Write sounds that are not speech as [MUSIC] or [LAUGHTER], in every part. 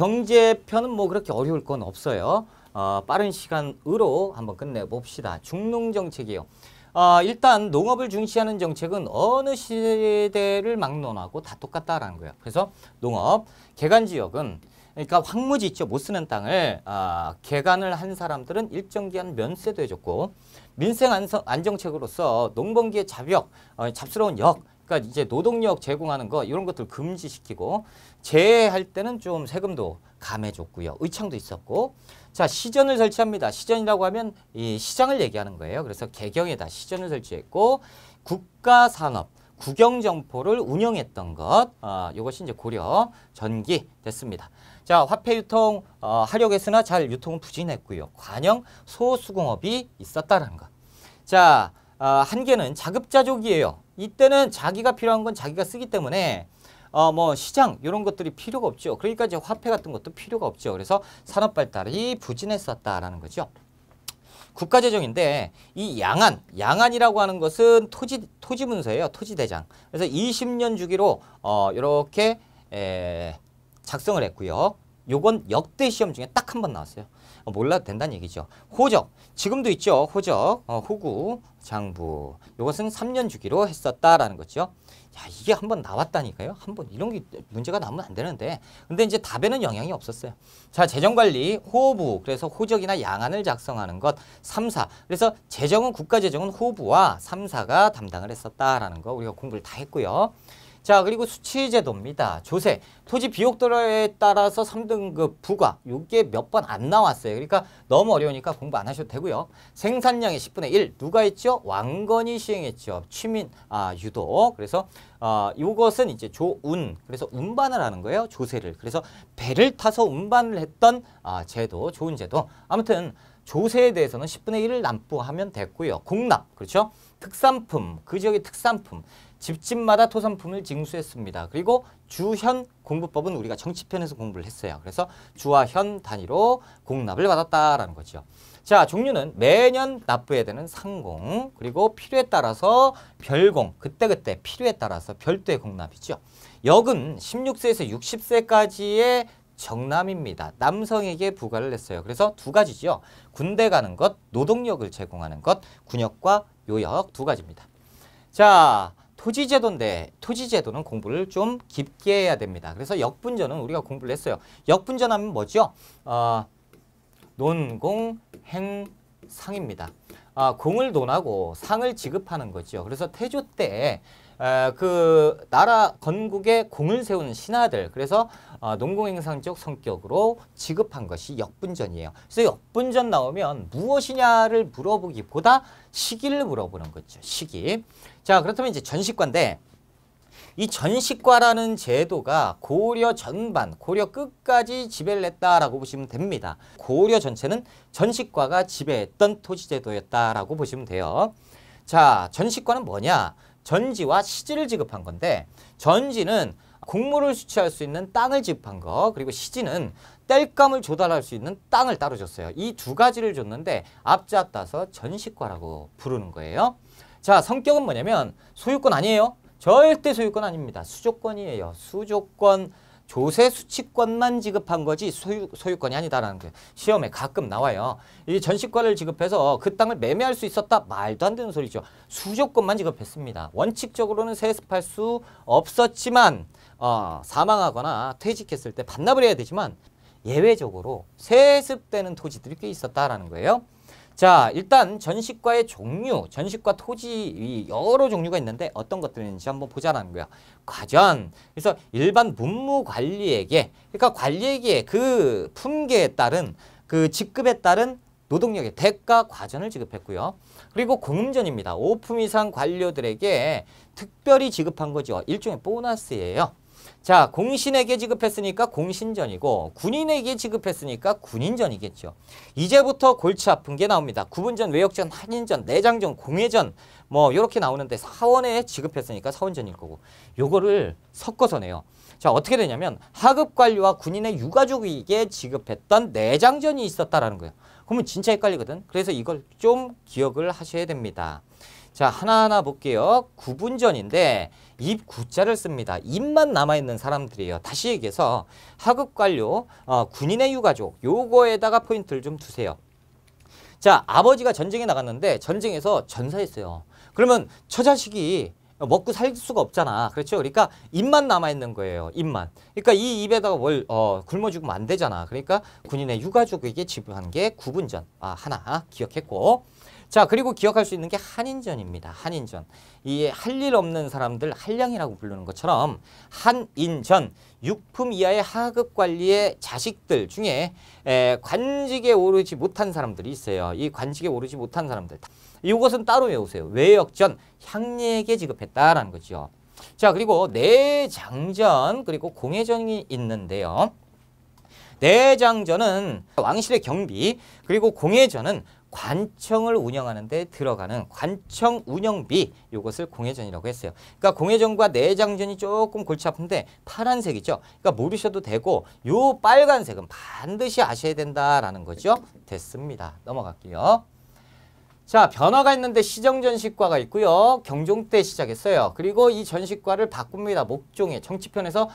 경제편은 뭐 그렇게 어려울 건 없어요. 어, 빠른 시간으로 한번 끝내봅시다. 중농정책이요. 어, 일단 농업을 중시하는 정책은 어느 시대를 막론하고 다 똑같다라는 거예요. 그래서 농업, 개간지역은 그러니까 황무지 있죠. 못 쓰는 땅을 아, 개간을 한 사람들은 일정 기한 면세도 해줬고 민생 안성, 안정책으로서 농번기의 잡역, 어, 잡스러운 역, 그러니까 이제 노동력 제공하는 거 이런 것들 금지시키고 재할 해 때는 좀 세금도 감해줬고요. 의창도 있었고 자 시전을 설치합니다. 시전이라고 하면 이 시장을 얘기하는 거예요. 그래서 개경에다 시전을 설치했고 국가산업 국영점포를 운영했던 것 어, 아, 이것이 이제 고려 전기 됐습니다. 자 화폐유통 어, 하려고 했으나 잘 유통은 부진했고요. 관영 소수공업이 있었다는 것. 자 어, 한계는 자급자족이에요. 이때는 자기가 필요한 건 자기가 쓰기 때문에 어, 뭐 시장 이런 것들이 필요가 없죠. 그러니까 이제 화폐 같은 것도 필요가 없죠. 그래서 산업 발달이 부진했었다라는 거죠. 국가재정인데 이 양안, 양안이라고 하는 것은 토지 토지 문서예요. 토지 대장. 그래서 20년 주기로 어 이렇게 에, 작성을 했고요. 요건 역대 시험 중에 딱 한 번 나왔어요. 어, 몰라도 된다는 얘기죠. 호적. 지금도 있죠. 호적. 어, 호구, 장부. 요것은 3년 주기로 했었다라는 거죠. 야, 이게 한 번 나왔다니까요. 한 번 이런 게 문제가 나오면 안 되는데. 근데 이제 답에는 영향이 없었어요. 자, 재정관리, 호부. 그래서 호적이나 양안을 작성하는 것. 3사. 그래서 재정은 국가재정은 호부와 3사가 담당을 했었다라는 거 우리가 공부를 다 했고요. 자 그리고 수취제도입니다. 조세, 토지 비옥도에 로 따라서 3등급 부과 이게 몇 번 안 나왔어요. 그러니까 너무 어려우니까 공부 안 하셔도 되고요. 생산량의 10분의 1 누가 했죠? 왕건이 시행했죠. 취민 아, 유도. 그래서 어, 이것은 이제 조운 그래서 운반을 하는 거예요. 조세를. 그래서 배를 타서 운반을 했던 아, 제도, 좋은 제도. 아무튼 조세에 대해서는 10분의 1을 납부하면 됐고요. 공납, 그렇죠? 특산품, 그 지역의 특산품. 집집마다 토선품을 징수했습니다. 그리고 주현 공부법은 우리가 정치편에서 공부를 했어요. 그래서 주와 현 단위로 공납을 받았다라는 거죠. 자, 종류는 매년 납부해야 되는 상공, 그리고 필요에 따라서 별공, 그때그때 필요에 따라서 별도의 공납이죠. 역은 16세에서 60세까지의 정남입니다. 남성에게 부과를 했어요. 그래서 두 가지죠. 군대 가는 것, 노동력을 제공하는 것, 군역과 요역 두 가지입니다. 자, 토지제도인데 토지제도는 공부를 좀 깊게 해야 됩니다. 그래서 역분전은 우리가 공부를 했어요. 역분전하면 뭐죠? 어, 논공행상입니다. 아, 공을 논하고 상을 지급하는 거죠. 그래서 태조 때 에, 그 나라 건국에 공을 세우는 신하들 그래서 아, 어, 농공행상적 성격으로 지급한 것이 역분전이에요. 그래서 역분전 나오면 무엇이냐를 물어보기보다 시기를 물어보는 거죠. 시기. 자, 그렇다면 이제 전시과인데 이 전시과라는 제도가 고려 전반, 고려 끝까지 지배를 했다라고 보시면 됩니다. 고려 전체는 전시과가 지배했던 토지제도였다라고 보시면 돼요. 자, 전시과는 뭐냐? 전지와 시지를 지급한 건데 전지는 곡물을 수취할 수 있는 땅을 지급한 거 그리고 시지는 땔감을 조달할 수 있는 땅을 따로 줬어요. 이 두 가지를 줬는데 앞잡따서 전시과라고 부르는 거예요. 자, 성격은 뭐냐면 소유권 아니에요. 절대 소유권 아닙니다. 수조권이에요. 수조권 조세 수칙권만 지급한 거지 소유, 소유권이 아니다라는 게 시험에 가끔 나와요. 이 전시권을 지급해서 그 땅을 매매할 수 있었다? 말도 안 되는 소리죠. 수조권만 지급했습니다. 원칙적으로는 세습할 수 없었지만 어, 사망하거나 퇴직했을 때 반납을 해야 되지만 예외적으로 세습되는 토지들이 꽤 있었다라는 거예요. 자, 일단 전시과의 종류, 전시과 토지 여러 종류가 있는데 어떤 것들인지 한번 보자라는 거야. 과전. 그래서 일반 문무 관리에게, 그러니까 관리에게 그 품계에 따른 그 직급에 따른 노동력의 대가 과전을 지급했고요. 그리고 공음전입니다. 오품 이상 관료들에게 특별히 지급한 거죠. 일종의 보너스예요. 자, 공신에게 지급했으니까 공신전이고 군인에게 지급했으니까 군인전이겠죠. 이제부터 골치 아픈 게 나옵니다. 구분전, 외역전, 한인전, 내장전, 공회전뭐 이렇게 나오는데 사원에 지급했으니까 사원전일 거고 요거를 섞어서 내요. 자, 어떻게 되냐면 하급 관리와 군인의 유가족에게 지급했던 내장전이 있었다라는 거예요. 그러면 진짜 헷갈리거든. 그래서 이걸 좀 기억을 하셔야 됩니다. 자 하나하나 볼게요. 구분전인데 입 구자를 씁니다. 입만 남아있는 사람들이에요. 다시 얘기해서 하급관료, 어, 군인의 유가족 요거에다가 포인트를 좀 두세요. 자 아버지가 전쟁에 나갔는데 전쟁에서 전사했어요. 그러면 처자식이 먹고 살 수가 없잖아. 그렇죠? 그러니까 입만 남아있는 거예요. 입만. 그러니까 이 입에다가 뭘 어, 굶어 죽으면 안 되잖아. 그러니까 군인의 유가족에게 지불한 게 구분전. 아, 하나 기억했고. 자 그리고 기억할 수 있는 게 한인전입니다. 한인전. 이 할 일 없는 사람들 한량이라고 부르는 것처럼 한인전 육품 이하의 하급 관리의 자식들 중에 에, 관직에 오르지 못한 사람들이 있어요. 이 관직에 오르지 못한 사람들. 이것은 따로 외우세요. 외역전 향리에게 지급했다라는 거죠. 자 그리고 내장전 그리고 공해전이 있는데요. 내장전은 왕실의 경비 그리고 공해전은 관청을 운영하는데 들어가는 관청 운영비 이것을 공회전이라고 했어요. 그러니까 공회전과 내장전이 조금 골치 아픈데 파란색이죠. 그러니까 모르셔도 되고 이 빨간색은 반드시 아셔야 된다라는 거죠. 됐습니다. 넘어갈게요. 자, 변화가 있는데 시정전식과가 있고요. 경종 때 시작했어요. 그리고 이 전식과를 바꿉니다. 목종의 정치편에서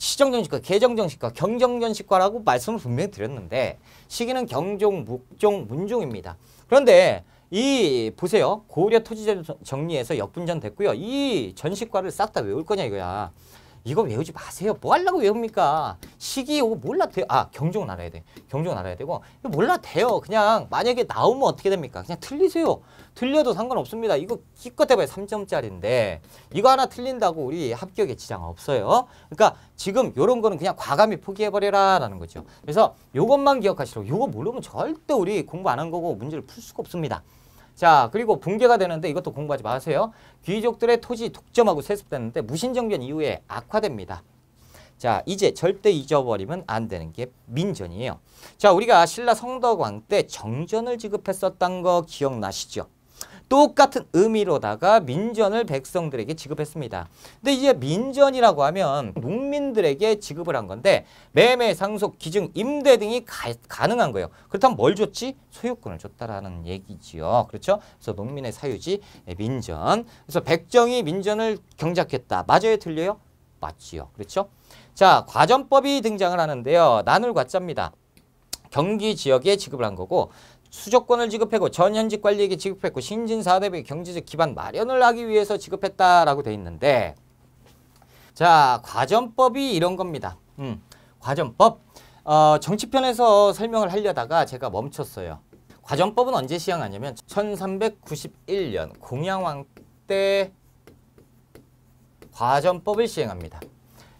시정정신과, 개정정신과, 경정정신과라고 말씀을 분명히 드렸는데 시기는 경종, 묵종 문종입니다. 그런데 이 보세요. 고려 토지 정리에서 역분전 됐고요. 이 전시과를 싹 다 외울 거냐 이거야. 이거 외우지 마세요. 뭐 하려고 외웁니까? 시기 이거 몰라 돼요. 아, 경종은 알아야 돼. 경종은 알아야 되고 이거 몰라 돼요. 그냥 만약에 나오면 어떻게 됩니까? 그냥 틀리세요. 틀려도 상관없습니다. 이거 기껏 해봐야 3점짜리인데 이거 하나 틀린다고 우리 합격에 지장 없어요. 그러니까 지금 이런 거는 그냥 과감히 포기해버려라 라는 거죠. 그래서 이것만 기억하시라고. 이거 모르면 절대 우리 공부 안 한 거고 문제를 풀 수가 없습니다. 자 그리고 붕괴가 되는데 이것도 공부하지 마세요. 귀족들의 토지 독점하고 세습됐는데 무신정변 이후에 악화됩니다. 자 이제 절대 잊어버리면 안 되는 게 민전이에요. 자 우리가 신라 성덕왕 때 정전을 지급했었던 거 기억나시죠? 똑같은 의미로다가 민전을 백성들에게 지급했습니다. 근데 이제 민전이라고 하면 농민들에게 지급을 한 건데 매매, 상속, 기증, 임대 등이 가, 능한 거예요. 그렇다면 뭘 줬지? 소유권을 줬다라는 얘기지요. 그렇죠? 그래서 농민의 사유지 예, 민전. 그래서 백정이 민전을 경작했다. 맞아요? 틀려요? 맞지요. 그렇죠? 자, 과전법이 등장을 하는데요. 나눌 과자입니다. 경기 지역에 지급을 한 거고 수조권을 지급했고 전현직 관리에게 지급했고 신진 사업의 경제적 기반 마련을 하기 위해서 지급했다라고 돼 있는데 자 과점법이 이런 겁니다. 음, 과점법 어, 정치편에서 설명을 하려다가 제가 멈췄어요. 과점법은 언제 시행하냐면 1391년 공양왕 때 과점법을 시행합니다.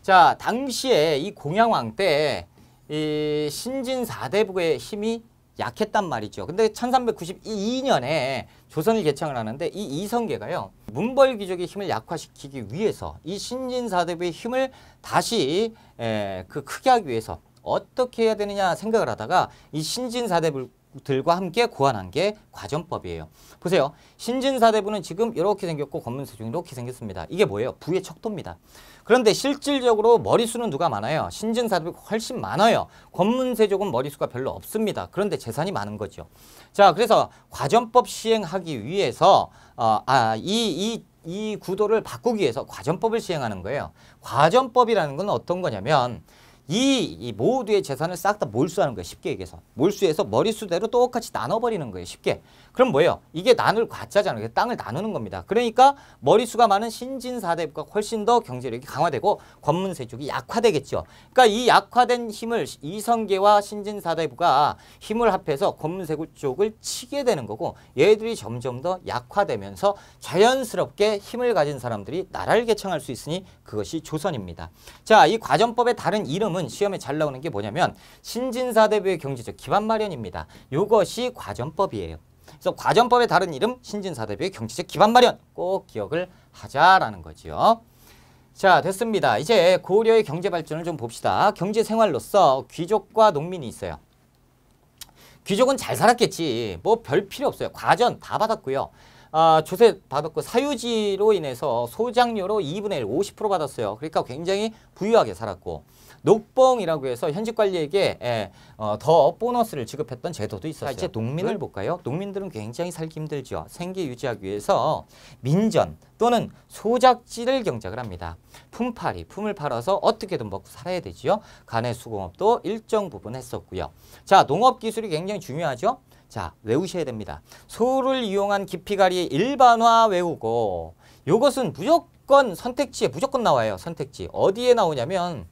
자 당시에 이 공양왕 때 이 신진 사대부의 힘이 약했단 말이죠. 근데 1392년에 조선을 개창을 하는데 이 이성계가요. 문벌 귀족의 힘을 약화시키기 위해서 이 신진사대부의 힘을 다시 에, 그 크게 하기 위해서 어떻게 해야 되느냐 생각을 하다가 이 신진사대부 들과 함께 고안한 게 과전법이에요. 보세요. 신진사대부는 지금 이렇게 생겼고 검문세종 이렇게 생겼습니다. 이게 뭐예요? 부의 척도입니다. 그런데 실질적으로 머리수는 누가 많아요? 신진사대부 훨씬 많아요. 권문세족은 머리수가 별로 없습니다. 그런데 재산이 많은 거죠. 자, 그래서 과전법 시행하기 위해서 어, 아, 이, 이, 이 구도를 바꾸기 위해서 과전법을 시행하는 거예요. 과전법이라는 건 어떤 거냐면 이, 이 모두의 재산을 싹 다 몰수하는 거예요. 쉽게 얘기해서. 몰수해서 머릿수대로 똑같이 나눠버리는 거예요. 쉽게. 그럼 뭐예요? 이게 나눌 과자잖아요 땅을 나누는 겁니다. 그러니까 머리수가 많은 신진사대부가 훨씬 더 경제력이 강화되고 권문세 족이 약화되겠죠. 그러니까 이 약화된 힘을 이성계와 신진사대부가 힘을 합해서 권문세 쪽을 치게 되는 거고 얘들이 점점 더 약화되면서 자연스럽게 힘을 가진 사람들이 나라를 개창할 수 있으니 그것이 조선입니다. 자, 이 과전법의 다른 이름은 시험에 잘 나오는 게 뭐냐면 신진사대부의 경제적 기반 마련입니다. 요것이 과전법이에요. 그래서 과전법의 다른 이름 신진사대비의 경제적 기반 마련 꼭 기억을 하자라는 거지요. 자 됐습니다. 이제 고려의 경제 발전을 좀 봅시다. 경제 생활로서 귀족과 농민이 있어요. 귀족은 잘 살았겠지. 뭐 별 필요 없어요. 과전 다 받았고요. 아, 조세 받았고 사유지로 인해서 소장료로 2분의 1, 50% 받았어요. 그러니까 굉장히 부유하게 살았고 녹봉이라고 해서 현직 관리에게 예, 어, 더 보너스를 지급했던 제도도 있었어요. 자, 아, 이제 농민을 음. 볼까요? 농민들은 굉장히 살기 힘들죠. 생계 유지하기 위해서 민전 또는 소작지를 경작을 합니다. 품팔이, 품을 팔아서 어떻게든 먹고 살아야 되지요. 간의 수공업도 일정 부분 했었고요. 자, 농업 기술이 굉장히 중요하죠. 자, 외우셔야 됩니다. 소를 이용한 깊이갈이 일반화 외우고 이것은 무조건 선택지에 무조건 나와요. 선택지. 어디에 나오냐면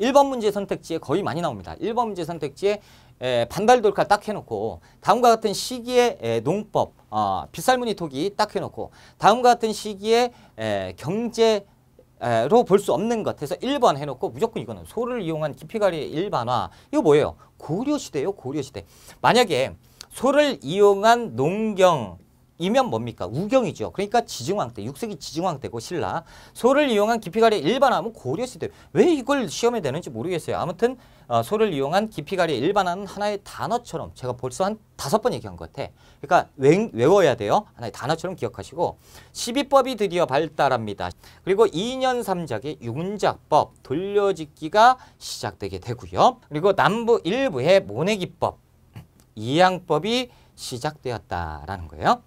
1번 문제 선택지에 거의 많이 나옵니다. 1번 문제 선택지에 에, 반달 돌칼 딱 해놓고 다음과 같은 시기에 에, 농법, 어, 빗살무늬 토기 딱 해놓고 다음과 같은 시기에 에, 경제 로볼 수 없는 것 해서 1번 해놓고 무조건 이거는 소를 이용한 깊이가리 일반화 이거 뭐예요? 고려시대요 고려시대 만약에 소를 이용한 농경 이면 뭡니까? 우경이죠. 그러니까 지중왕 때, 6세기 지중왕 때고 신라. 소를 이용한 깊이가리 일반화하면 고려시대. 왜 이걸 시험에 되는지 모르겠어요. 아무튼 어, 소를 이용한 깊이가리 일반화는 하나의 단어처럼 제가 벌써 한 다섯 번 얘기한 것 같아. 그러니까 외, 외워야 돼요. 하나의 단어처럼 기억하시고 12법이 드디어 발달합니다. 그리고 2년 3작의 윤작법 돌려짓기가 시작되게 되고요. 그리고 남부 일부의 모내기법 이양법이 시작되었다라는 거예요.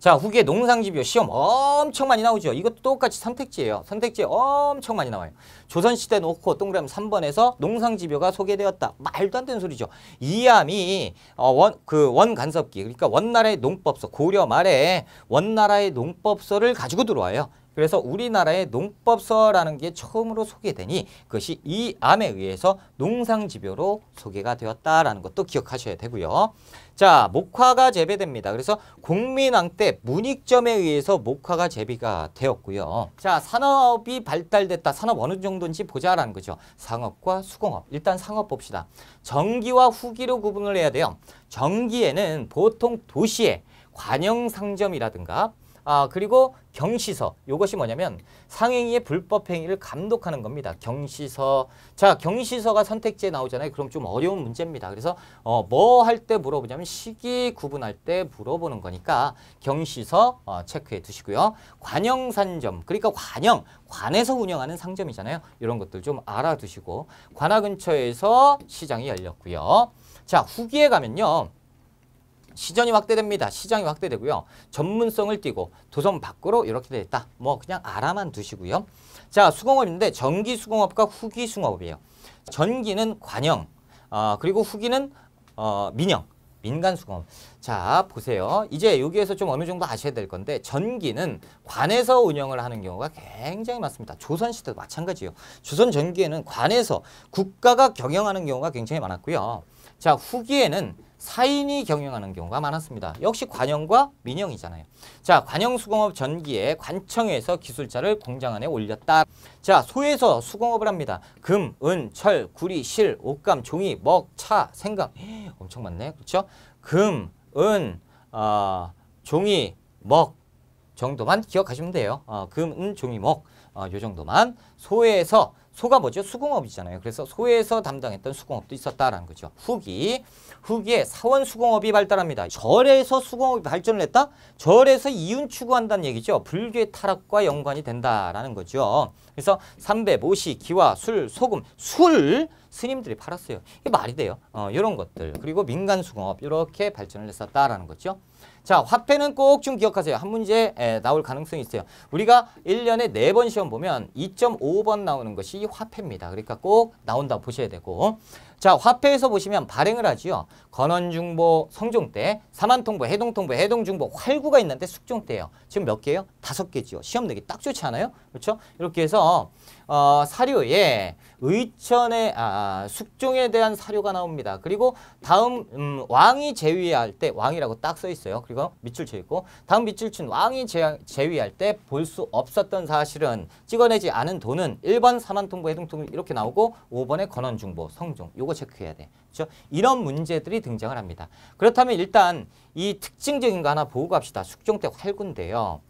자 후기에 농상집요 시험 엄청 많이 나오죠. 이것도 똑같이 선택지예요. 선택지 엄청 많이 나와요. 조선시대 놓고 동그라미 3번에서 농상집요가 소개되었다. 말도 안 되는 소리죠. 이암이 어, 원, 그 원간섭기 그러니까 원나라의 농법서 고려 말에 원나라의 농법서를 가지고 들어와요. 그래서 우리나라의 농법서라는 게 처음으로 소개되니 그것이 이암에 의해서 농상지표로 소개가 되었다라는 것도 기억하셔야 되고요. 자, 목화가 재배됩니다. 그래서 국민왕때 문익점에 의해서 목화가 재배가 되었고요. 자, 산업이 발달됐다. 산업 어느 정도인지 보자라는 거죠. 상업과 수공업. 일단 상업 봅시다. 전기와 후기로 구분을 해야 돼요. 전기에는 보통 도시에 관영 상점이라든가 아 그리고 경시서 이것이 뭐냐면 상행위의 불법 행위를 감독하는 겁니다. 경시서 자 경시서가 선택지에 나오잖아요. 그럼 좀 어려운 문제입니다. 그래서 어, 뭐 할 때 물어보냐면 시기 구분할 때 물어보는 거니까 경시서 어, 체크해 두시고요. 관영산점 그러니까 관영 관에서 운영하는 상점이잖아요. 이런 것들 좀 알아두시고 관하 근처에서 시장이 열렸고요. 자 후기에 가면요. 시전이 확대됩니다. 시장이 확대되고요. 전문성을 띄고 도선 밖으로 이렇게 되어 있다. 뭐 그냥 알아만 두시고요. 자, 수공업인데 전기 수공업과 후기 수공업이에요. 전기는 관영, 어, 그리고 후기는 어, 민영, 민간 수공업. 자, 보세요. 이제 여기에서 좀 어느 정도 아셔야 될 건데 전기는 관에서 운영을 하는 경우가 굉장히 많습니다. 조선시대도 마찬가지예요. 조선 전기에는 관에서 국가가 경영하는 경우가 굉장히 많았고요. 자, 후기에는 사인이 경영하는 경우가 많았습니다. 역시 관영과 민영이잖아요. 자, 관영수공업 전기에 관청에서 기술자를 공장 안에 올렸다. 자, 소에서 수공업을 합니다. 금, 은, 철, 구리, 실, 옷감, 종이, 먹, 차, 생강. 에이, 엄청 많네. 그렇죠? 금, 은, 어, 종이, 먹 정도만 기억하시면 돼요. 어, 금, 은, 종이, 먹. 어, 요 정도만. 소에서 소가 뭐죠? 수공업이잖아요. 그래서 소에서 담당했던 수공업도 있었다라는 거죠. 후기. 후기에 사원 수공업이 발달합니다. 절에서 수공업이 발전을 했다? 절에서 이윤 추구한다는 얘기죠. 불교의 타락과 연관이 된다라는 거죠. 그래서 삼배, 모시, 기와, 술, 소금, 술 스님들이 팔았어요. 이게 말이 돼요. 어, 이런 것들. 그리고 민간 수공업 이렇게 발전을 했었다라는 거죠. 자, 화폐는 꼭 좀 기억하세요. 한 문제 에, 나올 가능성이 있어요. 우리가 1년에4번 시험 보면 2.5번 나오는 것이 화폐입니다. 그러니까 꼭 나온다고 보셔야 되고 자, 화폐에서 보시면 발행을 하지요. 건원중보, 성종대, 사만통보, 해동통보, 해동중보, 활구가 있는데 숙종대예요. 지금 몇 개예요? 다섯 개지요. 시험 내기 딱 좋지 않아요? 그렇죠? 이렇게 해서 어, 사료에 의천의 아, 아, 숙종에 대한 사료가 나옵니다. 그리고 다음 음, 왕이 제위할때 왕이라고 딱 써 있어요. 그리고 밑줄 쳐 있고 다음 밑줄 친 왕이 제, 재위할 때 볼 수 없었던 사실은 찍어내지 않은 돈은 1번 사만통보 해동통보 이렇게 나오고 5번에 건원중보 성종 요거 체크해야 돼. 그렇죠? 이런 문제들이 등장을 합니다. 그렇다면 일단 이 특징적인 거 하나 보고 갑시다. 숙종 때 활군데요.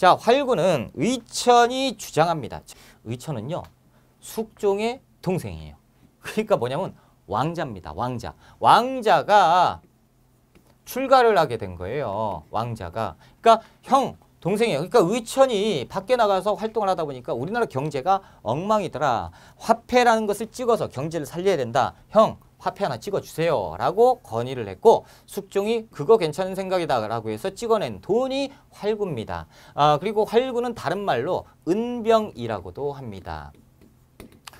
자, 활구는 의천이 주장합니다. 의천은요. 숙종의 동생이에요. 그러니까 뭐냐면 왕자입니다. 왕자. 왕자가 출가를 하게 된 거예요. 왕자가. 그러니까 형, 동생이에요. 그러니까 의천이 밖에 나가서 활동을 하다 보니까 우리나라 경제가 엉망이더라. 화폐라는 것을 찍어서 경제를 살려야 된다. 형, 화폐 하나 찍어주세요 라고 건의를 했고 숙종이 그거 괜찮은 생각이다 라고 해서 찍어낸 돈이 활구입니다. 아, 그리고 활구는 다른 말로 은병이라고도 합니다.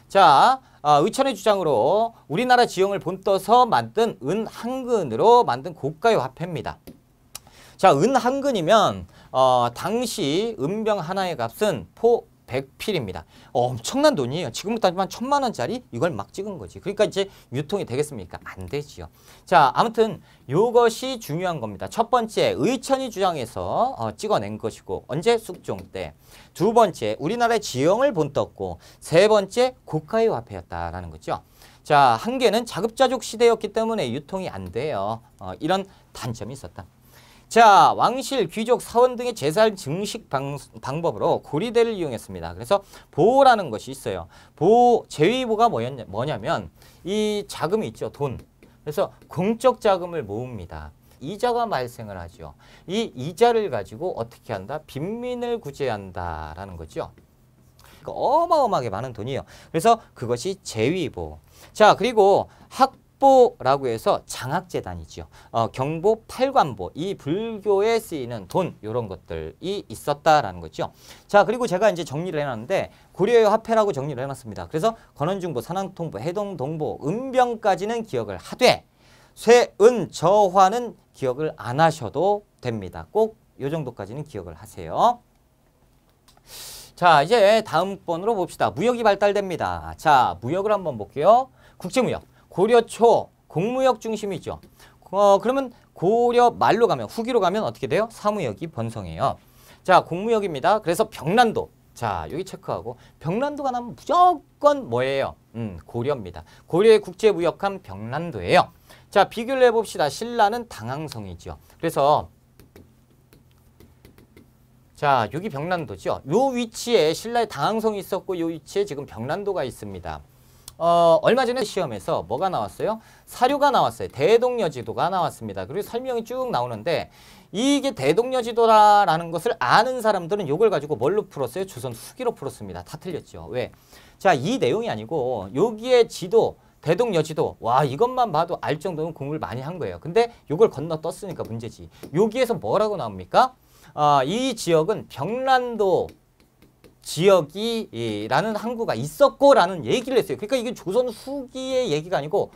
자, 아, 의천의 주장으로 우리나라 지형을 본떠서 만든 은 한근으로 만든 고가의 화폐입니다. 자, 은 한근이면 어, 당시 은병 하나의 값은 포 100필입니다. 어, 엄청난 돈이에요. 지금 따지면 천만 원짜리 이걸 막 찍은 거지. 그러니까 이제 유통이 되겠습니까? 안 되지요. 자, 아무튼 요것이 중요한 겁니다. 첫 번째, 의천이 주장해서 어, 찍어낸 것이고 언제? 숙종 때. 두 번째, 우리나라의 지형을 본떴고 세 번째, 고가의 화폐였다라는 거죠. 자, 한계는 자급자족 시대였기 때문에 유통이 안 돼요. 어, 이런 단점이 있었다. 자, 왕실, 귀족, 사원 등의 재산 증식 방, 법으로 고리대를 이용했습니다. 그래서 보호라는 것이 있어요. 보호, 재위보가 뭐였냐, 뭐냐면 이 자금이 있죠, 돈. 그래서 공적 자금을 모읍니다. 이자가 발생을 하죠. 이 이자를 가지고 어떻게 한다? 빈민을 구제한다라는 거죠. 그러니까 어마어마하게 많은 돈이에요. 그래서 그것이 재위보. 자, 그리고 학 학보라고 해서 장학재단이죠. 어, 경보 팔관보 이 불교에 쓰이는 돈 이런 것들이 있었다라는 거죠. 자 그리고 제가 이제 정리를 해놨는데 고려의 화폐라고 정리를 해놨습니다. 그래서 건원중보, 산왕통보, 해동동보, 은병까지는 기억을 하되 쇠은 저화는 기억을 안 하셔도 됩니다. 꼭 요 정도까지는 기억을 하세요. 자 이제 다음 번으로 봅시다. 무역이 발달됩니다. 자 무역을 한번 볼게요. 국제무역. 고려 초 공무역 중심이죠. 어, 그러면 고려 말로 가면 후기로 가면 어떻게 돼요? 사무역이 번성해요. 자 공무역입니다. 그래서 병란도 자 여기 체크하고 병란도가 나면 무조건 뭐예요? 음 고려입니다. 고려의 국제무역함 병란도예요. 자 비교를 해봅시다. 신라는 당항성이죠. 그래서 자 여기 병란도죠. 요 위치에 신라의 당항성이 있었고 요 위치에 지금 병란도가 있습니다. 어, 얼마 전에 시험에서 뭐가 나왔어요? 사료가 나왔어요. 대동여지도가 나왔습니다. 그리고 설명이 쭉 나오는데 이게 대동여지도라는 것을 아는 사람들은 이걸 가지고 뭘로 풀었어요? 조선 후기로 풀었습니다. 다 틀렸죠. 왜? 자, 이 내용이 아니고 여기에 지도, 대동여지도 와 이것만 봐도 알 정도면 공부를 많이 한 거예요. 근데 이걸 건너 떴으니까 문제지. 여기에서 뭐라고 나옵니까? 아, 이 지역은 병란도 지역이라는 항구가 있었고라는 얘기를 했어요. 그러니까 이게 조선 후기의 얘기가 아니고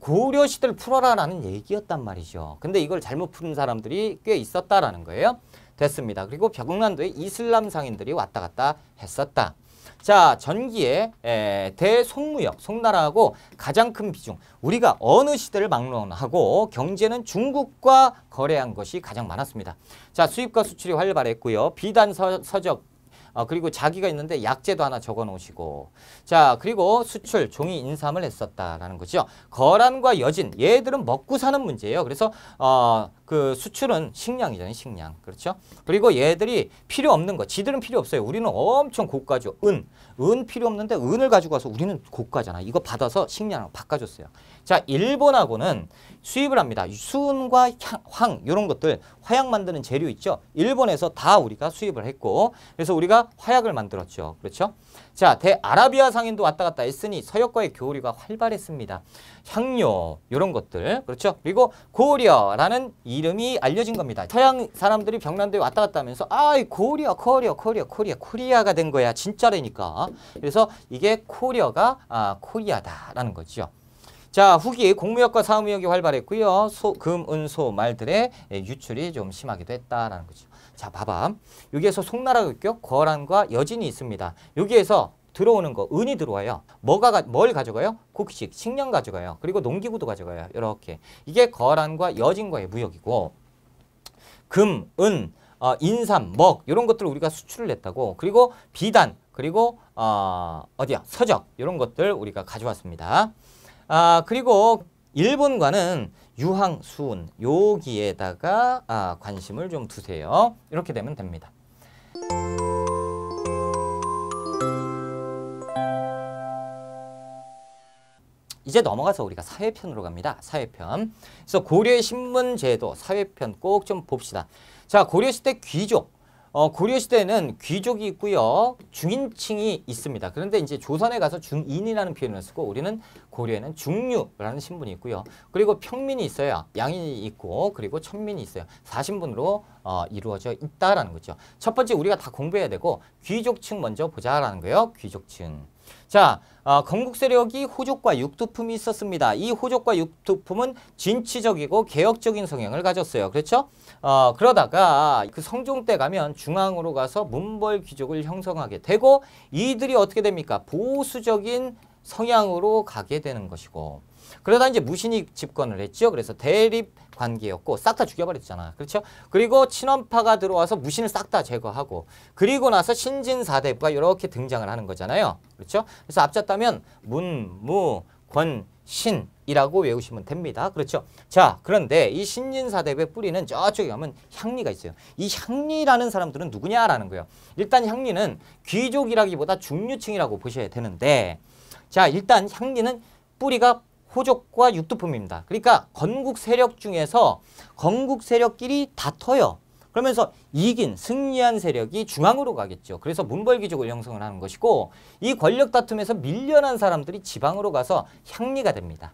고려 시대를 풀어라라는 얘기였단 말이죠. 근데 이걸 잘못 푸는 사람들이 꽤 있었다라는 거예요. 됐습니다. 그리고 벽란도에 이슬람 상인들이 왔다 갔다 했었다. 자, 전기에 에, 대송무역, 송나라하고 가장 큰 비중. 우리가 어느 시대를 막론하고 경제는 중국과 거래한 것이 가장 많았습니다. 자, 수입과 수출이 활발했고요. 비단 서적 어, 그리고 자기가 있는데 약재도 하나 적어 놓으시고 자 그리고 수출 종이 인삼을 했었다라는 거죠. 거란과 여진 얘들은 먹고 사는 문제예요. 그래서 어그 수출은 식량이잖아요. 식량. 그렇죠? 그리고 얘들이 필요 없는 거. 지들은 필요 없어요. 우리는 엄청 고가죠. 은. 은 필요 없는데 은을 가지고 와서 우리는 고가잖아. 이거 받아서 식량을 바꿔줬어요. 자, 일본하고는 수입을 합니다. 순과 향, 황 이런 것들 화약 만드는 재료 있죠. 일본에서 다 우리가 수입을 했고 그래서 우리가 화약을 만들었죠. 그렇죠? 자, 대아라비아 상인도 왔다 갔다 했으니 서역과의 교류가 활발했습니다. 향료 이런 것들 그렇죠? 그리고 고려라는 이름이 알려진 겁니다. 서양 사람들이 병란도에 왔다 갔다 하면서 아이 고려, 코리아, 코리아, 코리아, 코리아가 된 거야 진짜라니까. 그래서 이게 코리아가 아, 코리아다라는 거죠. 자 후기 공무역과 사무역이 활발했고요. 소, 금, 은, 소 말들의 유출이 좀 심하기도 했다라는 거죠. 자, 봐봐. 여기에서 송나라 극격, 거란과 여진이 있습니다. 여기에서 들어오는 거, 은이 들어와요. 뭐가, 가, 뭘 가져가요? 곡식, 식량 가져가요. 그리고 농기구도 가져가요. 이렇게. 이게 거란과 여진과의 무역이고, 금, 은, 어, 인삼, 먹, 이런 것들을 우리가 수출을 했다고. 그리고 비단, 그리고, 어, 어디야? 서적, 이런 것들 우리가 가져왔습니다. 아, 그리고 일본과는 유황, 수은 여기에다가 아, 관심을 좀 두세요. 이렇게 되면 됩니다. 이제 넘어가서 우리가 사회편으로 갑니다. 사회편. 그래서 고려의 신문제도 사회편 꼭 좀 봅시다. 자, 고려시대 귀족. 어, 고려시대에는 귀족이 있고요. 중인층이 있습니다. 그런데 이제 조선에 가서 중인이라는 표현을 쓰고 우리는 고려에는 중류라는 신분이 있고요. 그리고 평민이 있어요. 양인이 있고 그리고 천민이 있어요. 사신분으로 어, 이루어져 있다라는 거죠. 첫 번째 우리가 다 공부해야 되고 귀족층 먼저 보자라는 거예요. 귀족층. 자, 어, 건국 세력이 호족과 육두품이 있었습니다. 이 호족과 육두품은 진취적이고 개혁적인 성향을 가졌어요. 그렇죠? 어, 그러다가 그 성종 때 가면 중앙으로 가서 문벌 귀족을 형성하게 되고 이들이 어떻게 됩니까? 보수적인 성향으로 가게 되는 것이고 그러다 이제 무신이 집권을 했죠. 그래서 대립 관계였고 싹 다 죽여버렸잖아. 그렇죠? 그리고 친원파가 들어와서 무신을 싹 다 제거하고 그리고 나서 신진사대부가 이렇게 등장을 하는 거잖아요. 그렇죠? 그래서 앞잡다면 문, 무, 권, 신이라고 외우시면 됩니다. 그렇죠? 자, 그런데 이 신진사대부의 뿌리는 저쪽에 가면 향리가 있어요. 이 향리라는 사람들은 누구냐라는 거예요. 일단 향리는 귀족이라기보다 중류층이라고 보셔야 되는데 자, 일단 향리는 뿌리가 호족과 육두품입니다. 그러니까 건국 세력 중에서 건국 세력끼리 다퉈요. 그러면서 이긴 승리한 세력이 중앙으로 가겠죠. 그래서 문벌기족을 형성을 하는 것이고 이 권력 다툼에서 밀려난 사람들이 지방으로 가서 향리가 됩니다.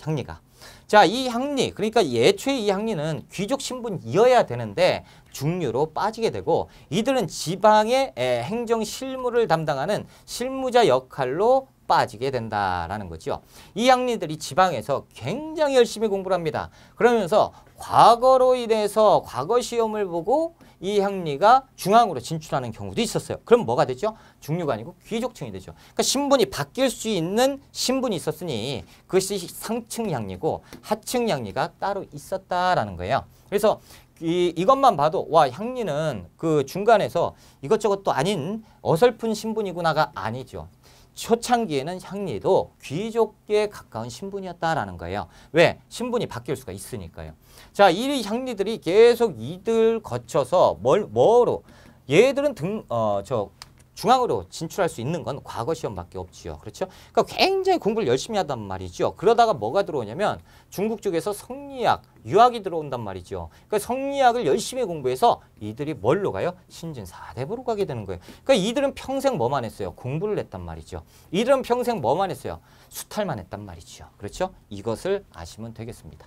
향리가. 자, 이 향리, 그러니까 예초에 이 향리는 귀족 신분이어야 되는데 중류로 빠지게 되고 이들은 지방의 행정 실무를 담당하는 실무자 역할로 빠지게 된다라는 거죠. 이 학리들이 지방에서 굉장히 열심히 공부를 합니다. 그러면서 과거로 인해서 과거 시험을 보고 이향리가 중앙으로 진출하는 경우도 있었어요. 그럼 뭐가 되죠? 중류가 아니고 귀족층이 되죠. 그러니까 신분이 바뀔 수 있는 신분이 있었으니 그것이 상층 향리고 하층 향리가 따로 있었다라는 거예요. 그래서 이, 이것만 봐도 와 향리는 그 중간에서 이것저것 또 아닌 어설픈 신분이구나가 아니죠. 초창기에는 향리도 귀족계에 가까운 신분이었다라는 거예요. 왜? 신분이 바뀔 수가 있으니까요. 자, 이 향리들이 계속 이들 거쳐서 뭘, 뭐로? 얘들은 등, 어, 저, 중앙으로 진출할 수 있는 건 과거 시험밖에 없지요. 그렇죠? 그러니까 굉장히 공부를 열심히 하단 말이죠. 그러다가 뭐가 들어오냐면 중국 쪽에서 성리학, 유학이 들어온단 말이죠. 그러니까 성리학을 열심히 공부해서 이들이 뭘로 가요? 신진 사대부로 가게 되는 거예요. 그러니까 이들은 평생 뭐만 했어요? 공부를 했단 말이죠. 이들은 평생 뭐만 했어요? 수탈만 했단 말이죠. 그렇죠? 이것을 아시면 되겠습니다.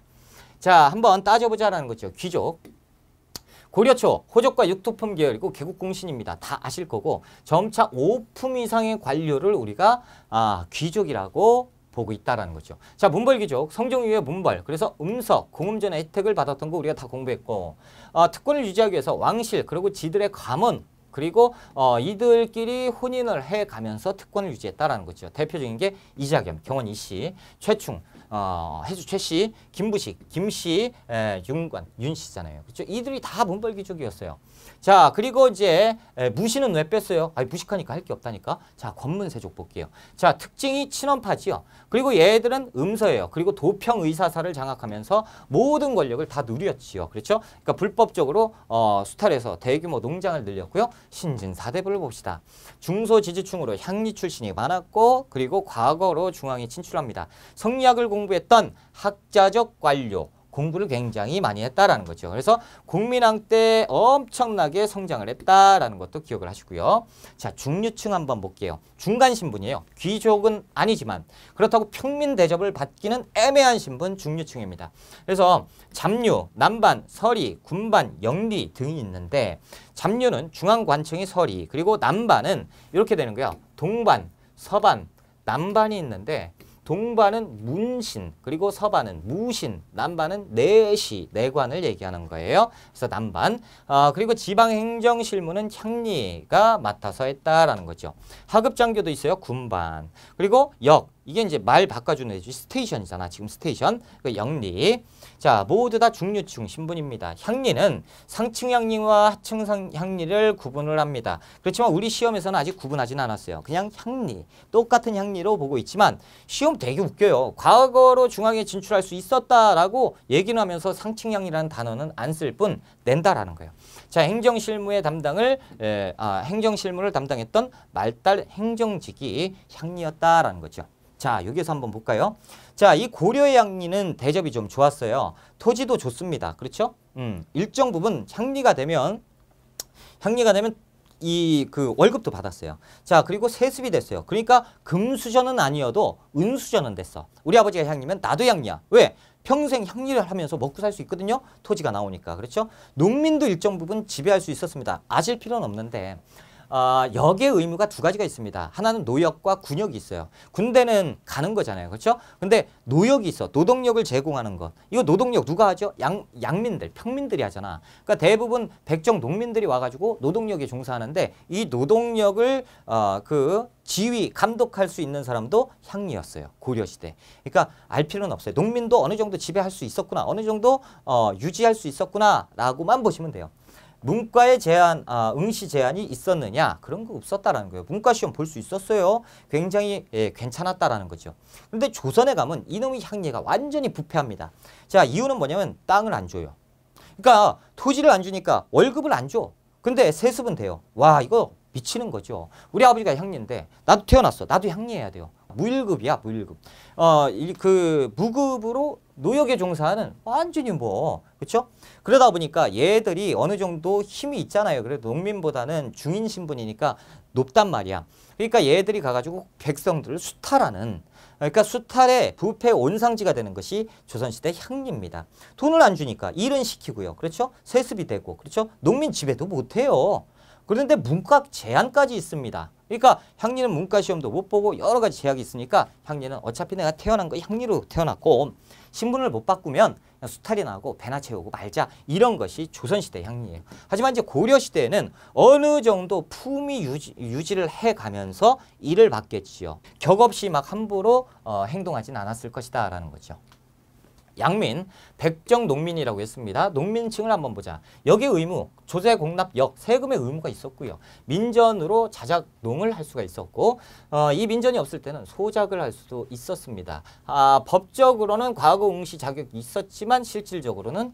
자, 한번 따져보자라는 거죠. 귀족. 고려초, 호적과 육토품 계열이고 개국공신입니다. 다 아실 거고 점차 5품 이상의 관료를 우리가 아, 귀족이라고 보고 있다라는 거죠. 자, 문벌귀족, 성종유의 문벌, 그래서 음석, 공음전의 혜택을 받았던 거 우리가 다 공부했고 어, 특권을 유지하기 위해서 왕실, 그리고 지들의 감원 그리고 어, 이들끼리 혼인을 해가면서 특권을 유지했다라는 거죠. 대표적인 게 이자겸, 경원 이씨, 최충, 어, 해주 최씨, 김부식, 김씨, 에, 윤관, 윤씨잖아요. 그렇죠? 이들이 다 문벌 귀족이었어요. 자, 그리고 이제 무시는 왜 뺐어요? 아니, 무식하니까 할 게 없다니까. 자, 권문세족 볼게요. 자, 특징이 친원파지요. 그리고 얘들은 음서예요. 그리고 도평 의사사를 장악하면서 모든 권력을 다 누렸지요. 그렇죠? 그러니까 불법적으로 어, 수탈해서 대규모 농장을 늘렸고요. 신진 사대부를 봅시다. 중소지지층으로 향리 출신이 많았고 그리고 과거로 중앙에 진출합니다. 성리학을 공부했던 학자적 관료 공부를 굉장히 많이 했다라는 거죠. 그래서 국민왕 때 엄청나게 성장을 했다라는 것도 기억을 하시고요. 자, 중류층 한번 볼게요. 중간 신분이에요. 귀족은 아니지만 그렇다고 평민 대접을 받기는 애매한 신분 중류층입니다. 그래서 잡류, 남반, 서리, 군반, 영리 등이 있는데 잡류는 중앙관청이 서리, 그리고 남반은 이렇게 되는 거예요. 동반, 서반, 남반이 있는데 동반은 문신, 그리고 서반은 무신, 남반은 내시, 내관을 얘기하는 거예요. 그래서 남반, 어, 그리고 지방행정실무는 향리가 맡아서 했다라는 거죠. 하급장교도 있어요, 군반. 그리고 역, 이게 이제 말 바꿔주는 애지 스테이션이잖아. 지금 스테이션. 그 영리. 자, 모두 다 중류층 신분입니다. 향리는 상층 향리와 하층 향리를 구분을 합니다. 그렇지만 우리 시험에서는 아직 구분하진 않았어요. 그냥 향리. 똑같은 향리로 보고 있지만 시험 되게 웃겨요. 과거로 중앙에 진출할 수 있었다라고 얘기는 하면서 상층 향리라는 단어는 안 쓸 뿐 낸다라는 거예요. 자, 행정 실무의 담당을 에, 아, 행정 실무를 담당했던 말달 행정직이 향리였다라는 거죠. 자, 여기서 한번 볼까요? 자, 이 고려의 향리는 대접이 좀 좋았어요. 토지도 좋습니다. 그렇죠? 음, 일정 부분 향리가 되면 향리가 되면 이 그 월급도 받았어요. 자, 그리고 세습이 됐어요. 그러니까 금수저는 아니어도 은수저는 됐어. 우리 아버지가 향리면 나도 향리야. 왜? 평생 향리를 하면서 먹고 살 수 있거든요. 토지가 나오니까. 그렇죠? 농민도 일정 부분 지배할 수 있었습니다. 아실 필요는 없는데 어, 역의 의무가 두 가지가 있습니다. 하나는 노역과 군역이 있어요. 군대는 가는 거잖아요. 그렇죠? 근데 노역이 있어. 노동력을 제공하는 것. 이거 노동력 누가 하죠? 양, 양민들, 평민들이 하잖아. 그러니까 대부분 백정 농민들이 와가지고 노동력에 종사하는데 이 노동력을 어, 그 지휘, 감독할 수 있는 사람도 향리였어요. 고려시대. 그러니까 알 필요는 없어요. 농민도 어느 정도 지배할 수 있었구나. 어느 정도 어, 유지할 수 있었구나라고만 보시면 돼요. 문과에 제한, 아, 응시 제한이 있었느냐? 그런 거 없었다라는 거예요. 문과 시험 볼 수 있었어요. 굉장히 예, 괜찮았다라는 거죠. 근데 조선에 가면 이놈의 향리가 완전히 부패합니다. 자, 이유는 뭐냐면 땅을 안 줘요. 그러니까 토지를 안 주니까 월급을 안 줘. 근데 세습은 돼요. 와, 이거 미치는 거죠. 우리 아버지가 향리인데 나도 태어났어. 나도 향리해야 돼요. 무일급이야 무일급. 어그 무급으로 노역에 종사하는 완전히 뭐 그렇죠? 그러다 보니까 얘들이 어느 정도 힘이 있잖아요. 그래도 농민보다는 중인 신분이니까 높단 말이야. 그러니까 얘들이 가가지고 백성들을 수탈하는 그러니까 수탈의 부패 온상지가 되는 것이 조선시대 향리입니다. 돈을 안 주니까 일은 시키고요. 그렇죠? 세습이 되고 그렇죠? 농민 지배도 못해요. 그런데 문과 제한까지 있습니다. 그러니까 향리는 문과 시험도 못 보고 여러 가지 제약이 있으니까 향리는 어차피 내가 태어난 거 향리로 태어났고 신분을 못 바꾸면 수탈이 나고 배나 채우고 말자 이런 것이 조선시대 향리예요. 하지만 이제 고려시대에는 어느 정도 품위 유지, 유지를 해가면서 일을 받겠지요. 격 없이 막 함부로 어, 행동하진 않았을 것이다 라는 거죠. 양민, 백정 농민이라고 했습니다. 농민층을 한번 보자. 여기 의무, 조세 공납역, 세금의 의무가 있었고요. 민전으로 자작 농을 할 수가 있었고 어, 이 민전이 없을 때는 소작을 할 수도 있었습니다. 아, 법적으로는 과거 응시 자격이 있었지만 실질적으로는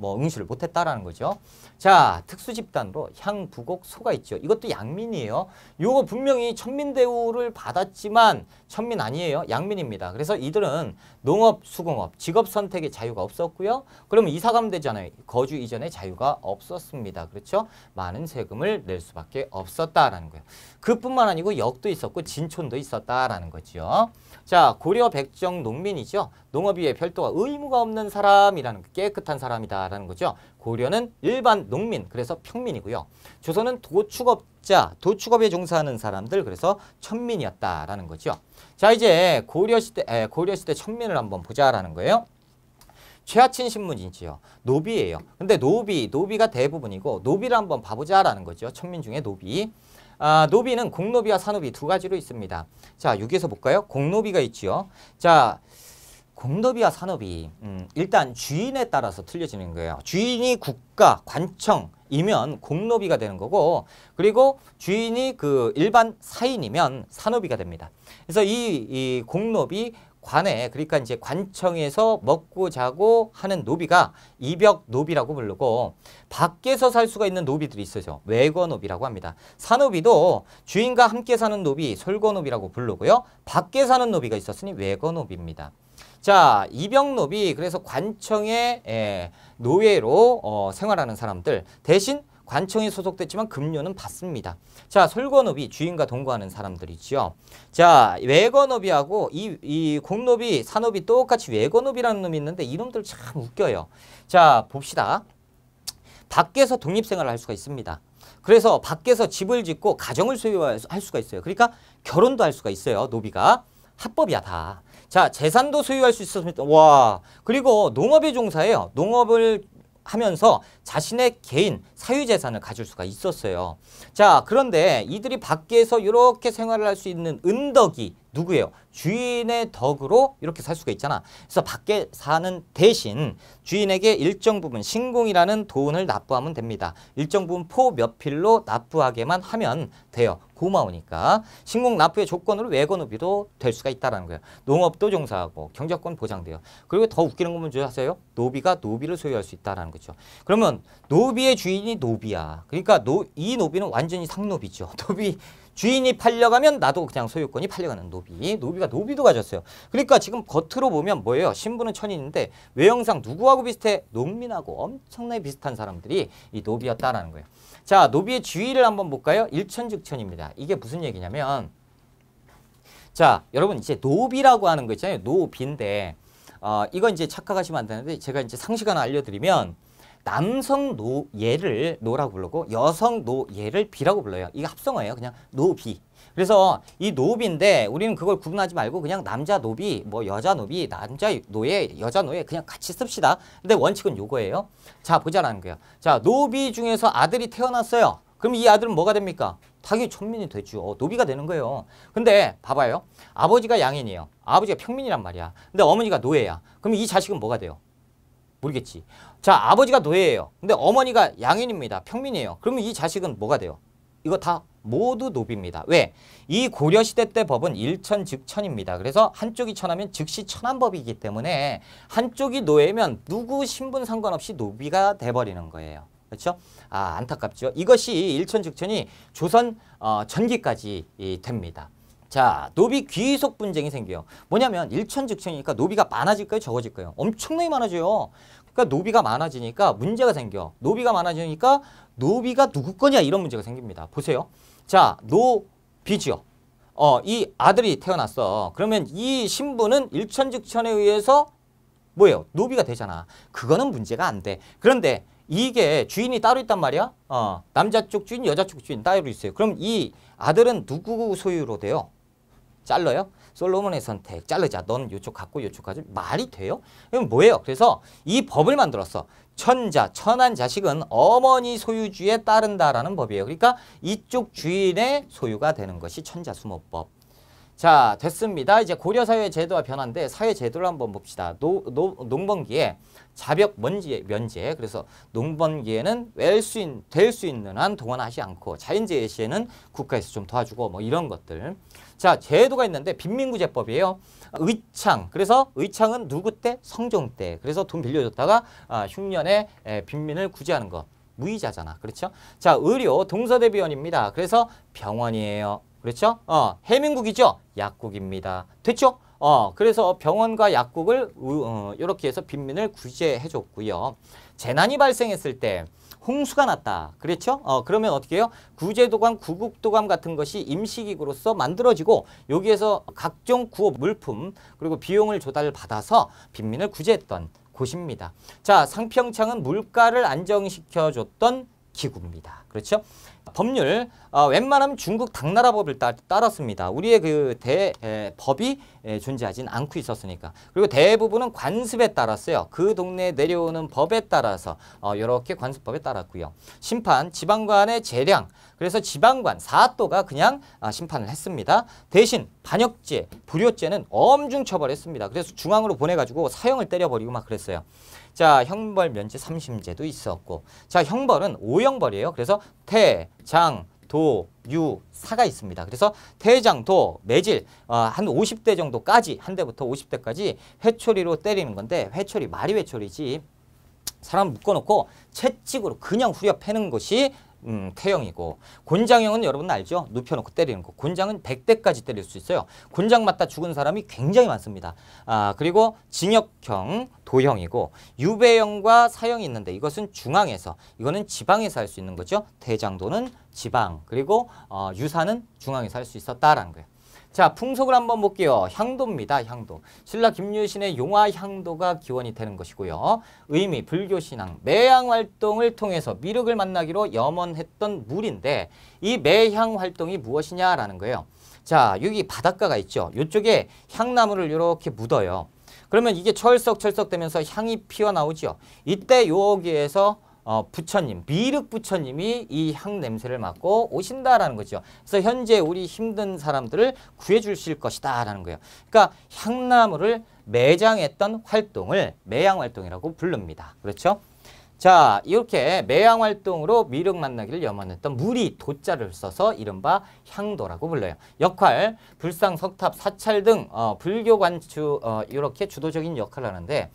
뭐 응시를 못했다라는 거죠. 자, 특수집단으로 향부곡 소가 있죠. 이것도 양민이에요. 요거 분명히 천민대우를 받았지만 천민 아니에요. 양민입니다. 그래서 이들은 농업, 수공업, 직업선택의 자유가 없었고요. 그러면 이사감 되잖아요. 거주 이전의 자유가 없었습니다. 그렇죠? 많은 세금을 낼 수밖에 없었다라는 거예요. 그뿐만 아니고 역도 있었고 진촌도 있었다라는 거죠 자, 고려 백정 농민이죠. 농업위에 별도가 의무가 없는 사람이라는 깨끗한 사람이다라는 거죠. 고려는 일반 농민, 그래서 평민이고요. 조선은 도축업자, 도축업에 종사하는 사람들, 그래서 천민이었다라는 거죠. 자, 이제 고려시대, 고려시대 천민을 한번 보자라는 거예요. 최하친 신문이지요. 노비예요. 근데 노비, 노비가 대부분이고 노비를 한번 봐보자라는 거죠. 천민 중에 노비. 아, 노비는 공노비와 산노비 두 가지로 있습니다. 자, 여기에서 볼까요? 공노비가 있지요. 자, 공노비와 산노비 음, 일단 주인에 따라서 틀려지는 거예요. 주인이 국가, 관청, 이면 공노비가 되는 거고 그리고 주인이 그 일반 사인이면 산노비가 됩니다. 그래서 이, 이 공노비 관에 그러니까 이제 관청에서 먹고 자고 하는 노비가 이벽 노비라고 부르고 밖에서 살 수가 있는 노비들이 있어요. 외거 노비라고 합니다. 사노비도 주인과 함께 사는 노비, 솔거 노비라고 부르고요. 밖에 사는 노비가 있었으니 외거 노비입니다. 자, 이병노비 그래서 관청의 예, 노예로 어, 생활하는 사람들 대신 관청에 소속됐지만 급료는 받습니다. 자, 솔건업이 주인과 동거하는 사람들이지요. 자, 외건업이하고 이, 이 공업이 산업이 똑같이 외건업이라는 놈이 있는데 이놈들 참 웃겨요. 자, 봅시다. 밖에서 독립생활을 할 수가 있습니다. 그래서 밖에서 집을 짓고 가정을 소유할 수가 있어요. 그러니까 결혼도 할 수가 있어요. 노비가. 합법이야 다. 자 재산도 소유할 수있습니다와 그리고 농업의 종사예요. 농업을 하면서 자신의 개인 사유재산을 가질 수가 있었어요. 자 그런데 이들이 밖에서 이렇게 생활을 할 수 있는 은덕이 누구예요? 주인의 덕으로 이렇게 살 수가 있잖아. 그래서 밖에 사는 대신 주인에게 일정 부분 신공이라는 돈을 납부하면 됩니다. 일정 부분 포 몇 필로 납부하게만 하면 돼요. 고마우니까 신공 납부의 조건으로 외건업비도될 수가 있다는 거예요. 농업도 종사하고 경제권 보장돼요. 그리고 더 웃기는 건 뭔지 아세요? 노비가 노비를 소유할 수 있다는 거죠. 그러면 노비의 주인이 노비야. 그러니까 노, 이 노비는 완전히 상노비죠. [LAUGHS] 노비 주인이 팔려가면 나도 그냥 소유권이 팔려가는 노비. 노비가 노비도 가졌어요. 그러니까 지금 겉으로 보면 뭐예요? 신분은 천인인데 외형상 누구하고 비슷해? 농민하고 엄청나게 비슷한 사람들이 이 노비였다라는 거예요. 자, 노비의 주의를 한번 볼까요? 일천즉천입니다. 이게 무슨 얘기냐면 자, 여러분 이제 노비라고 하는 거 있잖아요. 노비인데 어, 이건 이제 착각하시면 안 되는데 제가 이제 상식 하나 알려드리면 남성 노예를 노라고 부르고 여성 노예를 비라고 불러요. 이게 합성어예요. 그냥 노비. 그래서 이 노비인데 우리는 그걸 구분하지 말고 그냥 남자 노비, 뭐 여자 노비, 남자 노예, 여자 노예 그냥 같이 씁시다. 근데 원칙은 요거예요. 자, 보자라는 거예요. 자, 노비 중에서 아들이 태어났어요. 그럼 이 아들은 뭐가 됩니까? 당연히 천민이 되죠. 어, 노비가 되는 거예요. 근데 봐봐요. 아버지가 양인이에요. 아버지가 평민이란 말이야. 근데 어머니가 노예야. 그럼 이 자식은 뭐가 돼요? 모르겠지. 자, 아버지가 노예예요. 근데 어머니가 양인입니다. 평민이에요. 그러면 이 자식은 뭐가 돼요? 이거 다 모두 노비입니다. 왜? 이 고려시대 때 법은 일천 즉 천입니다. 그래서 한쪽이 천하면 즉시 천한법이기 때문에 한쪽이 노예면 누구 신분 상관없이 노비가 돼버리는 거예요. 그렇죠? 아 안타깝죠. 이것이 일천 즉 천이 조선 어, 전기까지 이, 됩니다. 자, 노비 귀속 분쟁이 생겨요. 뭐냐면 일천즉천이니까 노비가 많아질까요? 적어질까요? 엄청나게 많아져요. 그러니까 노비가 많아지니까 문제가 생겨. 노비가 많아지니까 노비가 누구 거냐 이런 문제가 생깁니다. 보세요. 자, 노비죠. 어, 이 아들이 태어났어. 그러면 이 신부는 일천직천에 의해서 뭐예요? 노비가 되잖아. 그거는 문제가 안 돼. 그런데 이게 주인이 따로 있단 말이야. 어, 남자 쪽 주인, 여자 쪽 주인 따로 있어요. 그럼 이 아들은 누구 소유로 돼요? 잘러요? 솔로몬의 선택, 잘르자. 넌 요쪽 갖고 요쪽 가지. 말이 돼요? 이건 뭐예요? 그래서 이 법을 만들었어. 천자, 천한 자식은 어머니 소유주에 따른다라는 법이에요. 그러니까 이쪽 주인의 소유가 되는 것이 천자수모법. 자, 됐습니다. 이제 고려사회 제도와 변화인데 사회 제도를 한번 봅시다. 노, 노, 농번기에 자벽 먼지 면제 그래서 농번기에는 될수 될수 있는 한 동원하지 않고 자연재해 시에는 국가에서 좀 도와주고 뭐 이런 것들. 자, 제도가 있는데 빈민구제법이에요. 의창. 그래서 의창은 누구 때? 성종 때. 그래서 돈 빌려줬다가 아, 흉년에 에, 빈민을 구제하는 거 무이자잖아. 그렇죠? 자, 의료 동서대비원입니다. 그래서 병원이에요. 그렇죠? 어, 해민국이죠? 약국입니다. 됐죠? 어, 그래서 병원과 약국을 어, 이렇게 해서 빈민을 구제해 줬고요. 재난이 발생했을 때 홍수가 났다. 그렇죠? 어, 그러면 어떻게 해요? 구제도감, 구국도감 같은 것이 임시기구로서 만들어지고 여기에서 각종 구호 물품 그리고 비용을 조달받아서 빈민을 구제했던 곳입니다. 자, 상평창은 물가를 안정시켜줬던 기구입니다. 그렇죠? 법률 어, 웬만하면 중국 당나라 법을 따, 따랐습니다. 우리의 그 대, 에, 법이 에, 존재하진 않고 있었으니까. 그리고 대부분은 관습에 따랐어요. 그 동네에 내려오는 법에 따라서 어, 이렇게 관습법에 따랐고요. 심판, 지방관의 재량. 그래서 지방관, 사또가 그냥 아, 심판을 했습니다. 대신 반역죄, 불효죄는 엄중 처벌했습니다. 그래서 중앙으로 보내가지고 사형을 때려버리고 막 그랬어요. 자, 형벌 면제 삼심제도 있었고. 자, 형벌은 오형벌이에요. 그래서 태, 장, 도, 유, 사가 있습니다. 그래서 태장 도, 매질 어, 한 50대 정도까지 한 대부터 50대까지 회초리로 때리는 건데 회초리 말이 회초리지 사람 묶어놓고 채찍으로 그냥 후려 패는 것이 음, 태형이고 곤장형은 여러분 알죠? 눕혀놓고 때리는 거. 곤장은 100대까지 때릴 수 있어요. 곤장 맞다 죽은 사람이 굉장히 많습니다. 아 그리고 징역형, 도형이고 유배형과 사형이 있는데 이것은 중앙에서 이거는 지방에서 할 수 있는 거죠. 대장도는 지방 그리고 어, 유사는 중앙에서 할 수 있었다라는 거예요. 자, 풍속을 한번 볼게요. 향도입니다. 향도. 신라 김유신의 용화 향도가 기원이 되는 것이고요. 의미, 불교 신앙, 매향 활동을 통해서 미륵을 만나기로 염원했던 물인데 이 매향 활동이 무엇이냐라는 거예요. 자, 여기 바닷가가 있죠. 이쪽에 향나무를 이렇게 묻어요. 그러면 이게 철썩철썩 되면서 향이 피어나오죠. 이때 여기에서 어, 부처님, 미륵 부처님이 이 향 냄새를 맡고 오신다라는 거죠. 그래서 현재 우리 힘든 사람들을 구해 주실 것이다 라는 거예요. 그러니까 향나무를 매장했던 활동을 매양 활동이라고 부릅니다. 그렇죠? 자 이렇게 매양 활동으로 미륵 만나기를 염원했던 물이 도자를 써서 이른바 향도라고 불러요. 역할, 불상, 석탑, 사찰 등 어, 불교 관추 어, 이렇게 주도적인 역할을 하는데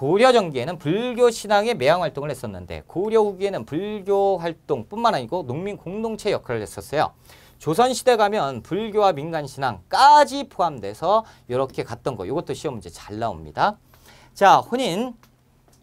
고려 전기에는 불교 신앙의 매양 활동을 했었는데 고려 후기에는 불교 활동뿐만 아니고 농민 공동체 역할을 했었어요. 조선시대 가면 불교와 민간신앙까지 포함돼서 이렇게 갔던 거 이것도 시험 문제 잘 나옵니다. 자 혼인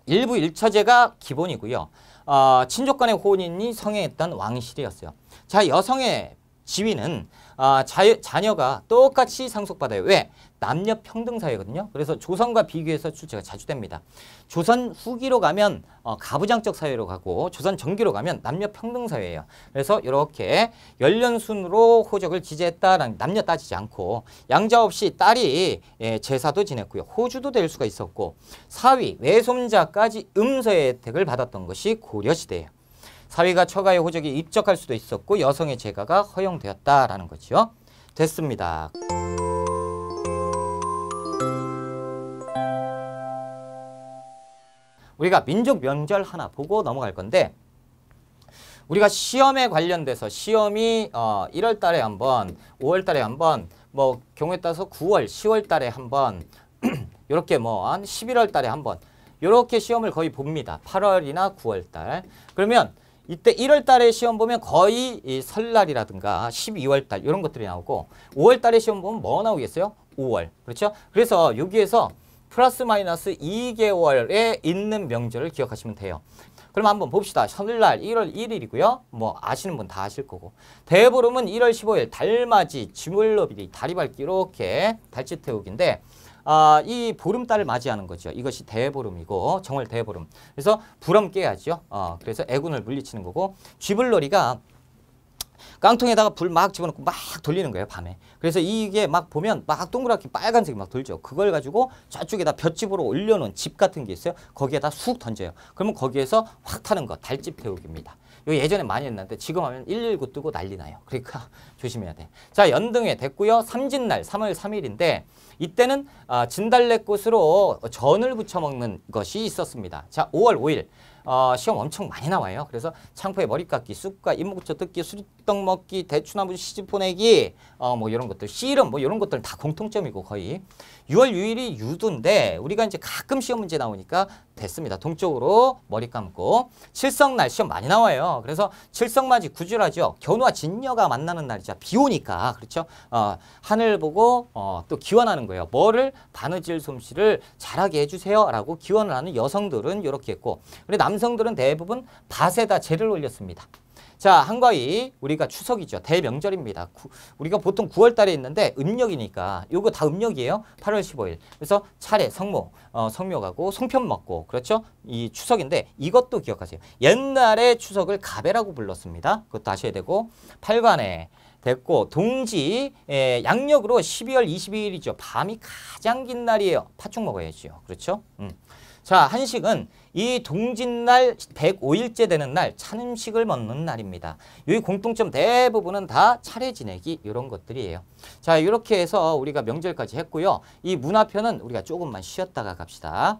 일부 일처제가 기본이고요. 어, 친족 간의 혼인이 성행했던 왕실이었어요. 자 여성의 지위는 어, 자, 자녀가 똑같이 상속받아요. 왜? 남녀 평등 사회거든요. 그래서 조선과 비교해서 출제가 자주 됩니다. 조선 후기로 가면 어, 가부장적 사회로 가고 조선 전기로 가면 남녀 평등 사회예요. 그래서 이렇게 연년순으로 호적을 지지했다라는 남녀 따지지 않고 양자 없이 딸이 예, 제사도 지냈고요. 호주도 될 수가 있었고 사위, 외손자까지 음서의 혜택을 받았던 것이 고려시대예요. 사위가 처가의 호적에 입적할 수도 있었고 여성의 재가가 허용되었다라는 거지요. 됐습니다. 우리가 민족 명절 하나 보고 넘어갈 건데 우리가 시험에 관련돼서 시험이 어 1월 달에 한 번, 5월 달에 한 번, 뭐 경우에 따라서 9월, 10월 달에 [CLEARS THROAT] 뭐 한 번, 이렇게 뭐 한 11월 달에 한 번, 이렇게 시험을 거의 봅니다. 8월이나 9월 달. 그러면 이때 1월 달에 시험 보면 거의 이 설날이라든가 12월 달 이런 것들이 나오고 5월 달에 시험 보면 뭐 나오겠어요? 5월. 그렇죠? 그래서 여기에서 플러스 마이너스 2개월에 있는 명절을 기억하시면 돼요. 그럼 한번 봅시다. 첫날 1월 1일이고요. 뭐 아시는 분 다 아실 거고. 대보름은 1월 15일 달맞이, 쥐물러비리, 다리밟기 이렇게 달짓 태우기인데 아, 이 보름달을 맞이하는 거죠. 이것이 대보름이고 정월 대보름. 그래서 불엄 깨야죠. 어, 그래서 애군을 물리치는 거고 쥐불놀이가 깡통에다가 불 막 집어넣고 막 돌리는 거예요 밤에 그래서 이게 막 보면 막 동그랗게 빨간색이 막 돌죠 그걸 가지고 좌측에다 볏집으로 올려놓은 집 같은 게 있어요 거기에다 쑥 던져요 그러면 거기에서 확 타는 거 달집 태우기입니다 이거 예전에 많이 했는데 지금 하면 119 뜨고 난리 나요 그러니까 [LAUGHS] 조심해야 돼자 연등에 됐고요 삼진날 3월 3일인데 이때는 아, 진달래꽃으로 전을 부쳐 먹는 것이 있었습니다 자 5월 5일 어, 시험 엄청 많이 나와요 그래서 창포에 머리깎기 쑥과 잇목부터 뜯기 수리 호떡 먹기, 대추나무 시집 보내기, 어, 뭐 이런 것들, 씨름 뭐 이런 것들 다 공통점이고 거의. 6월 6일이 유두인데 우리가 이제 가끔 시험 문제 나오니까 됐습니다. 동쪽으로 머리 감고 칠성날 시험 많이 나와요. 그래서 칠성맞이 구주하죠 견우와 진녀가 만나는 날이자 비 오니까 그렇죠. 어, 하늘 보고 어, 또 기원하는 거예요. 뭐를 바느질 솜씨를 잘하게 해주세요라고 기원을 하는 여성들은 이렇게 했고, 근데 남성들은 대부분 밭에다 재를 올렸습니다. 자, 한가위 우리가 추석이죠. 대명절입니다. 구, 우리가 보통 9월 달에 있는데 음력이니까 요거 다 음력이에요. 8월 15일. 그래서 차례, 성모, 어, 성묘 가고 송편 먹고 그렇죠? 이 추석인데 이것도 기억하세요. 옛날에 추석을 가배라고 불렀습니다. 그것도 아셔야 되고 팔관에 됐고 동지 에, 예, 양력으로 12월 22일이죠. 밤이 가장 긴 날이에요. 파충 먹어야죠. 그렇죠? 음. 자, 한식은 이 동짓날 105일째 되는 날 찬음식을 먹는 날입니다. 여기 공통점 대부분은 다 차례 지내기 이런 것들이에요. 자, 이렇게 해서 우리가 명절까지 했고요. 이 문화편은 우리가 조금만 쉬었다가 갑시다.